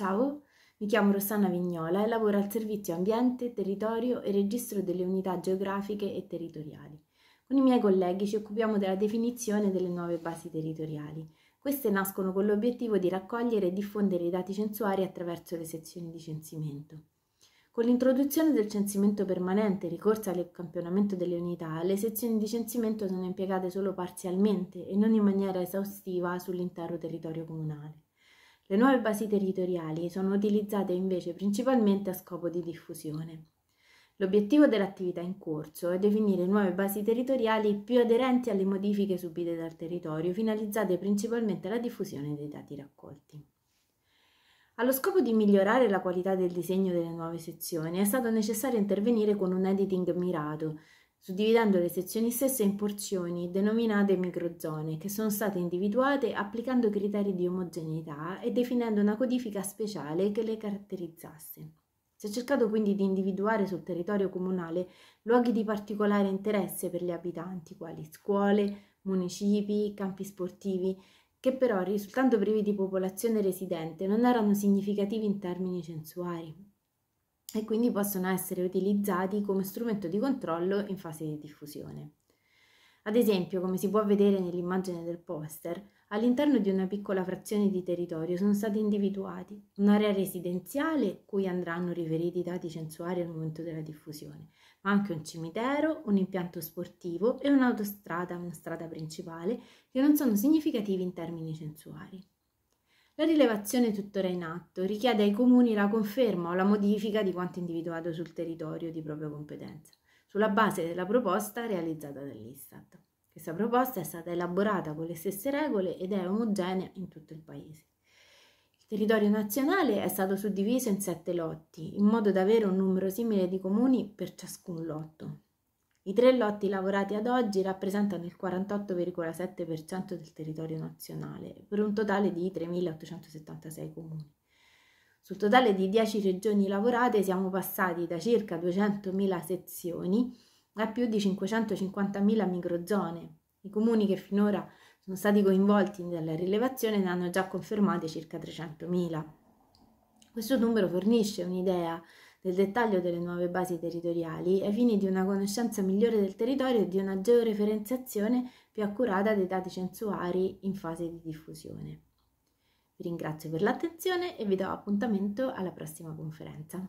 Ciao, mi chiamo Rossana Vignola e lavoro al Servizio Ambiente, Territorio e Registro delle Unità Geografiche e Territoriali. Con i miei colleghi ci occupiamo della definizione delle nuove basi territoriali. Queste nascono con l'obiettivo di raccogliere e diffondere i dati censuari attraverso le sezioni di censimento. Con l'introduzione del censimento permanente e ricorsa al campionamento delle unità, le sezioni di censimento sono impiegate solo parzialmente e non in maniera esaustiva sull'intero territorio comunale. Le nuove basi territoriali sono utilizzate invece principalmente a scopo di diffusione. L'obiettivo dell'attività in corso è definire nuove basi territoriali più aderenti alle modifiche subite dal territorio, finalizzate principalmente alla diffusione dei dati raccolti. Allo scopo di migliorare la qualità del disegno delle nuove sezioni è stato necessario intervenire con un editing mirato, suddividendo le sezioni stesse in porzioni denominate microzone, che sono state individuate applicando criteri di omogeneità e definendo una codifica speciale che le caratterizzasse. Si è cercato quindi di individuare sul territorio comunale luoghi di particolare interesse per gli abitanti, quali scuole, municipi, campi sportivi, che però risultando privi di popolazione residente non erano significativi in termini censuari e quindi possono essere utilizzati come strumento di controllo in fase di diffusione. Ad esempio, come si può vedere nell'immagine del poster, all'interno di una piccola frazione di territorio sono stati individuati un'area residenziale cui andranno riferiti i dati censuari al momento della diffusione, ma anche un cimitero, un impianto sportivo e un'autostrada, una strada principale, che non sono significativi in termini censuari. La rilevazione tuttora in atto richiede ai comuni la conferma o la modifica di quanto individuato sul territorio di propria competenza, sulla base della proposta realizzata dall'Istat. Questa proposta è stata elaborata con le stesse regole ed è omogenea in tutto il Paese. Il territorio nazionale è stato suddiviso in sette lotti, in modo da avere un numero simile di comuni per ciascun lotto, i tre lotti lavorati ad oggi rappresentano il 48,7% del territorio nazionale, per un totale di 3.876 comuni. Sul totale di 10 regioni lavorate siamo passati da circa 200.000 sezioni a più di 550.000 microzone. I comuni che finora sono stati coinvolti nella rilevazione ne hanno già confermate circa 300.000. Questo numero fornisce un'idea del dettaglio delle nuove basi territoriali ai fini di una conoscenza migliore del territorio e di una georeferenziazione più accurata dei dati censuari in fase di diffusione. Vi ringrazio per l'attenzione e vi do appuntamento alla prossima conferenza.